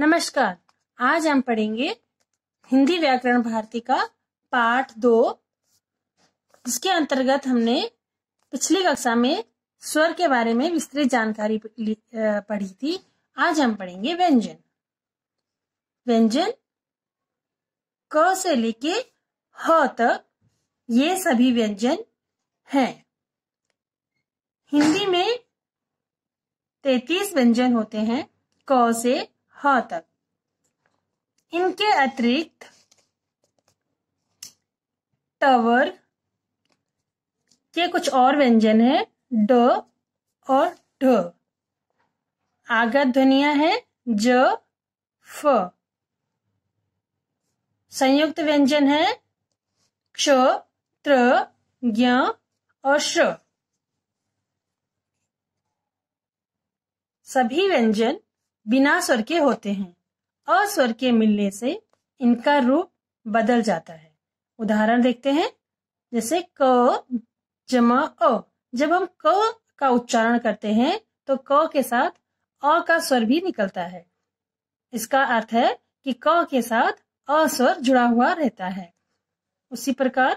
नमस्कार आज हम पढ़ेंगे हिंदी व्याकरण भारती का पाठ दो जिसके अंतर्गत हमने पिछली कक्षा में स्वर के बारे में विस्तृत जानकारी पढ़ी थी आज हम पढ़ेंगे व्यंजन व्यंजन क से लेके ह तक ये सभी व्यंजन हैं हिंदी में तैतीस व्यंजन होते हैं क से हाँ, तक इनके अतिरिक्त टवर के कुछ और व्यंजन है ड और ढ आगत ध्वनिया है ज फ संयुक्त व्यंजन है क्ष त्र ज्ञ और श सभी व्यंजन बिना स्वर के होते हैं अस्वर के मिलने से इनका रूप बदल जाता है उदाहरण देखते हैं जैसे क जमा अ जब हम क का उच्चारण करते हैं तो क के साथ अ का स्वर भी निकलता है इसका अर्थ है कि क के साथ अस्वर जुड़ा हुआ रहता है उसी प्रकार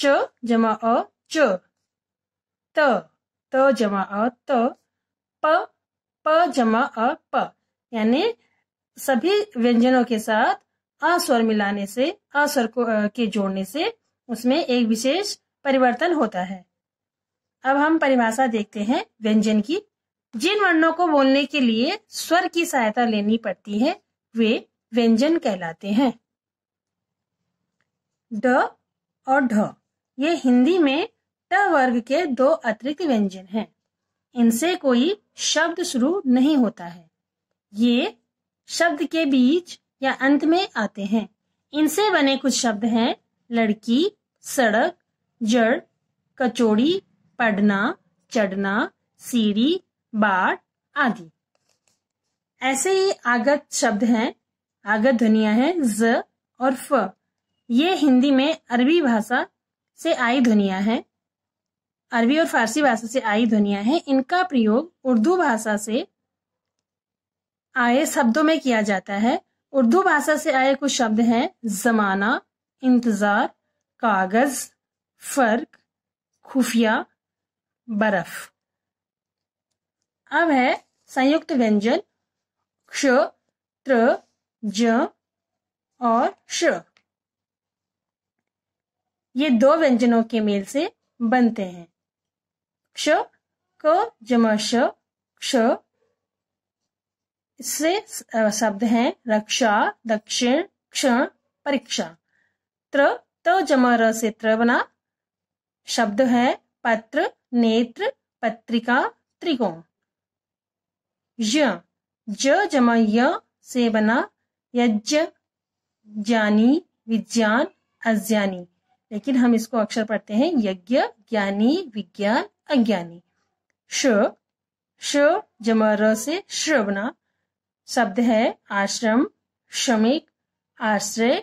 च जमा अ च त त जमा अ त प प जमा अ प यानी सभी व्यंजनों के साथ अस्वर मिलाने से अस्वर को के जोड़ने से उसमें एक विशेष परिवर्तन होता है अब हम परिभाषा देखते हैं व्यंजन की जिन वर्णों को बोलने के लिए स्वर की सहायता लेनी पड़ती है वे व्यंजन कहलाते हैं ड और ढ ये हिंदी में ट वर्ग के दो अतिरिक्त व्यंजन हैं इनसे कोई शब्द शुरू नहीं होता है ये शब्द के बीच या अंत में आते हैं इनसे बने कुछ शब्द हैं लड़की सड़क जड़ कचोड़ी पढ़ना चढ़ना सीढ़ी बाट आदि ऐसे ही आगत शब्द हैं आगत ध्वनिया है ज और फ ये हिंदी में अरबी भाषा से आई ध्वनिया है अरबी और फारसी भाषा से आई दुनिया है इनका प्रयोग उर्दू भाषा से आए शब्दों में किया जाता है उर्दू भाषा से आए कुछ शब्द हैं जमाना इंतजार कागज फर्क खुफिया बर्फ अब है संयुक्त व्यंजन क्ष त्र ज और श ये दो व्यंजनों के मेल से बनते हैं क्ष क जमा श क्ष इससे शब्द हैं रक्षा दक्षिण क्षण परीक्षा त्र त जमा र से त्र बना शब्द है पत्र नेत्र पत्रिका त्रिकोण य ज जम य से बना यज्ञ ज्ञानी विज्ञान अज्ञानी लेकिन हम इसको अक्षर पढ़ते हैं यज्ञ ज्ञानी विज्ञान अज्ञानी श श जमा से श्रवना शब्द है आश्रम श्रमिक आश्रय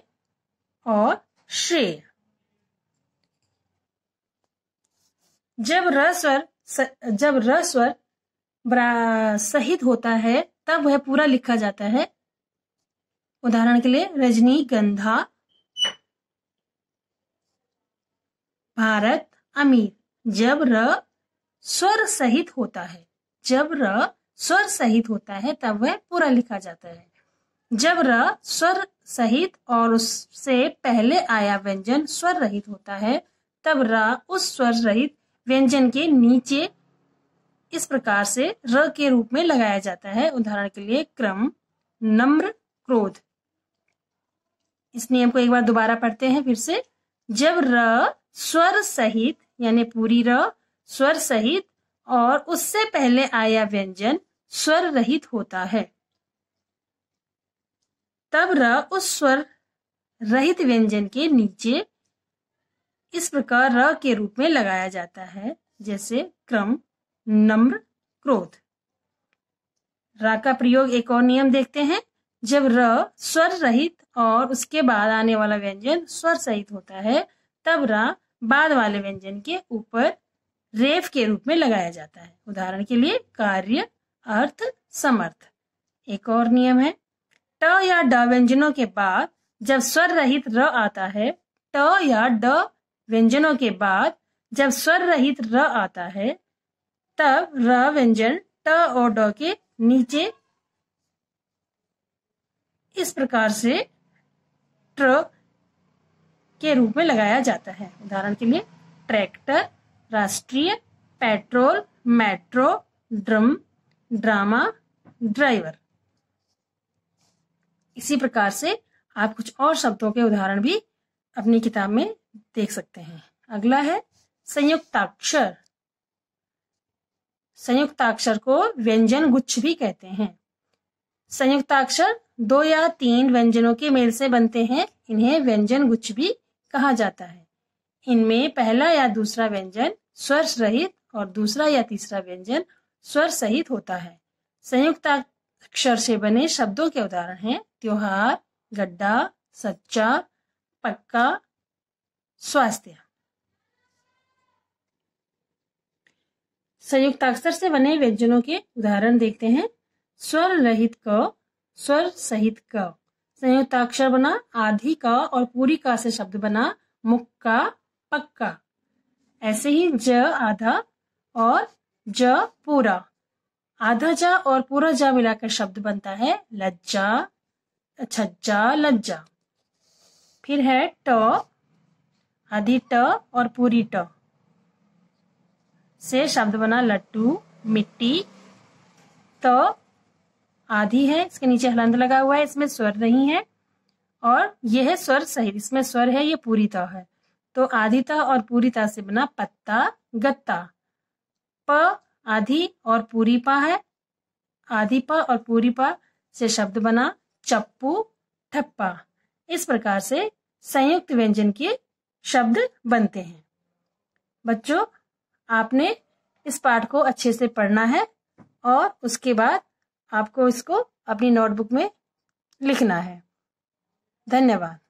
और श्रेय जब रस्वर जब रस्वर सहित होता है तब वह पूरा लिखा जाता है उदाहरण के लिए रजनी गंधा भारत अमीर जब र स्वर सहित होता है जब र स्वर सहित होता है तब वह पूरा लिखा जाता है जब र स्वर सहित और उससे पहले आया व्यंजन स्वर रहित होता है तब र उस स्वर रहित व्यंजन के नीचे इस प्रकार से र के रूप में लगाया जाता है उदाहरण के लिए क्रम नम्र क्रोध इस नियम को एक बार दोबारा पढ़ते हैं फिर से जब र स्वर सहित यानी पूरी र स्वर सहित और उससे पहले आया व्यंजन स्वर रहित होता है तब र उस स्वर रहित व्यंजन के नीचे इस प्रकार र के रूप में लगाया जाता है जैसे क्रम नम्र क्रोध रा का प्रयोग एक और नियम देखते हैं जब र स्वर रहित और उसके बाद आने वाला व्यंजन स्वर सहित होता है तब रा बाद वाले व्यंजन के ऊपर रेफ के रूप में लगाया जाता है उदाहरण के लिए कार्य अर्थ समर्थ एक और नियम है ट या ड व्यंजनों के बाद जब स्वर रहित र आता है ट या ड व्यंजनों के बाद जब स्वर रहित र आता है तब र व्यंजन ट और ड के नीचे इस प्रकार से ट्र के रूप में लगाया जाता है उदाहरण के लिए ट्रैक्टर राष्ट्रीय petrol metro drum drama driver इसी प्रकार से आप कुछ और शब्दों के उदाहरण भी अपनी किताब में देख सकते हैं अगला है संयुक्ताक्षर संयुक्ताक्षर को व्यंजन गुच्छ भी कहते हैं संयुक्ताक्षर दो या तीन व्यंजनों के मेल से बनते हैं इन्हें व्यंजन गुच्छ भी कहा जाता है इनमें पहला या दूसरा व्यंजन स्वर रहित और दूसरा या तीसरा व्यंजन स्वर सहित होता है संयुक्त अक्षर से बने शब्दों के उदाहरण हैं त्योहार गड्ढा सच्चा पक्का स्वास्थ्य संयुक्ताक्षर से बने व्यंजनों के उदाहरण देखते हैं स्वर रहित क स्वर सहित क संयुक्त अक्षर बना आधी का और पूरी का से शब्द बना मुक्का पक्का ऐसे ही ज आधा और ज पूरा आधा जा और पूरा जा मिलाकर शब्द बनता है लज्जा छज्जा अच्छा, लज्जा फिर है ट आधी ट और पूरी ट से शब्द बना लट्टू मिट्टी त आधी है इसके नीचे हलंद लगा हुआ है इसमें स्वर नहीं है और यह है स्वर सही इसमें स्वर है ये पूरी तह है तो आधी तह और पूरी तह से बना पत्ता गत्ता प आधी और पूरी पा है आधी पा और पूरी पा से शब्द बना चप्पू ठप्पा इस प्रकार से संयुक्त व्यंजन के शब्द बनते हैं बच्चों आपने इस पाठ को अच्छे से पढ़ना है और उसके बाद आपको इसको अपनी नोटबुक में लिखना है धन्यवाद